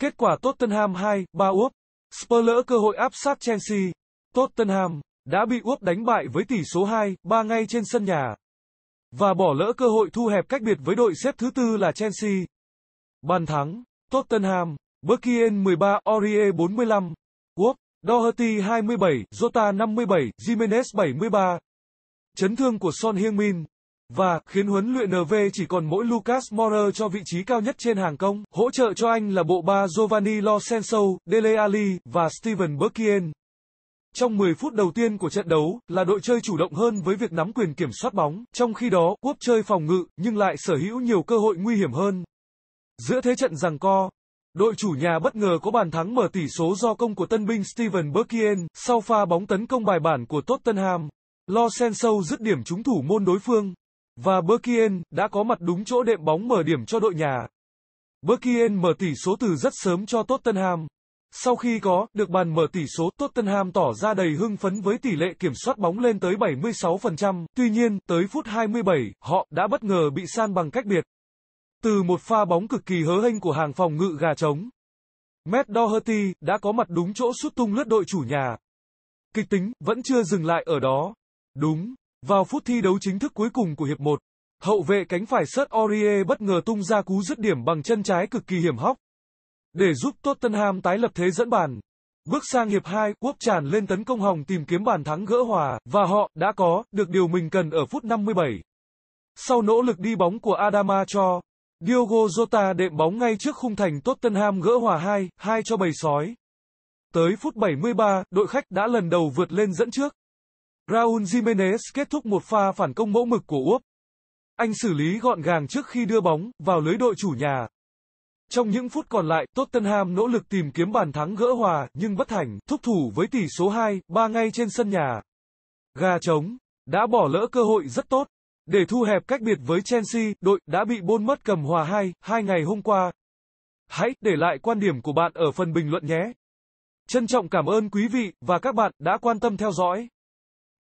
Kết quả Tottenham 2, 3 úp. Spurs lỡ cơ hội áp sát Chelsea. Tottenham đã bị úp đánh bại với tỷ số 2, 3 ngay trên sân nhà. Và bỏ lỡ cơ hội thu hẹp cách biệt với đội xếp thứ tư là Chelsea. Bàn thắng, Tottenham, Berkien 13, Orie 45, Úp, Doherty 27, Jota 57, Jimenez 73. Chấn thương của Son Heung-min và khiến huấn luyện NV chỉ còn mỗi Lucas Moura cho vị trí cao nhất trên hàng công. Hỗ trợ cho anh là bộ ba Giovanni Lo Celso, Dele Alli và Steven Berkien. Trong 10 phút đầu tiên của trận đấu, là đội chơi chủ động hơn với việc nắm quyền kiểm soát bóng, trong khi đó, Quốc chơi phòng ngự nhưng lại sở hữu nhiều cơ hội nguy hiểm hơn. Giữa thế trận giằng co, đội chủ nhà bất ngờ có bàn thắng mở tỷ số do công của tân binh Steven Berkien sau pha bóng tấn công bài bản của Tottenham. Lo Senso dứt điểm trúng thủ môn đối phương, và Berkien đã có mặt đúng chỗ đệm bóng mở điểm cho đội nhà. Berkien mở tỷ số từ rất sớm cho Tottenham. Sau khi có được bàn mở tỷ số, Tottenham tỏ ra đầy hưng phấn với tỷ lệ kiểm soát bóng lên tới 76%, tuy nhiên, tới phút 27, họ đã bất ngờ bị san bằng cách biệt. Từ một pha bóng cực kỳ hớ hênh của hàng phòng ngự gà trống. Matt Doherty đã có mặt đúng chỗ sút tung lướt đội chủ nhà. Kịch tính vẫn chưa dừng lại ở đó. Đúng, vào phút thi đấu chính thức cuối cùng của hiệp 1, hậu vệ cánh phải Sớt Orie bất ngờ tung ra cú dứt điểm bằng chân trái cực kỳ hiểm hóc. Để giúp Tottenham tái lập thế dẫn bàn. Bước sang hiệp 2, Quốc tràn lên tấn công Hồng tìm kiếm bàn thắng gỡ hòa, và họ đã có được điều mình cần ở phút 57. Sau nỗ lực đi bóng của Adama cho, Diogo Jota đệm bóng ngay trước khung thành Tottenham gỡ hòa 2, 2 cho bầy sói. Tới phút 73, đội khách đã lần đầu vượt lên dẫn trước. Raul Jimenez kết thúc một pha phản công mẫu mực của Úp. Anh xử lý gọn gàng trước khi đưa bóng vào lưới đội chủ nhà. Trong những phút còn lại, Tottenham nỗ lực tìm kiếm bàn thắng gỡ hòa nhưng bất thành, thúc thủ với tỷ số 2-3 ngay trên sân nhà. Gà trống đã bỏ lỡ cơ hội rất tốt. Để thu hẹp cách biệt với Chelsea, đội đã bị bôn mất cầm hòa 2, 2 ngày hôm qua. Hãy để lại quan điểm của bạn ở phần bình luận nhé. Trân trọng cảm ơn quý vị và các bạn đã quan tâm theo dõi.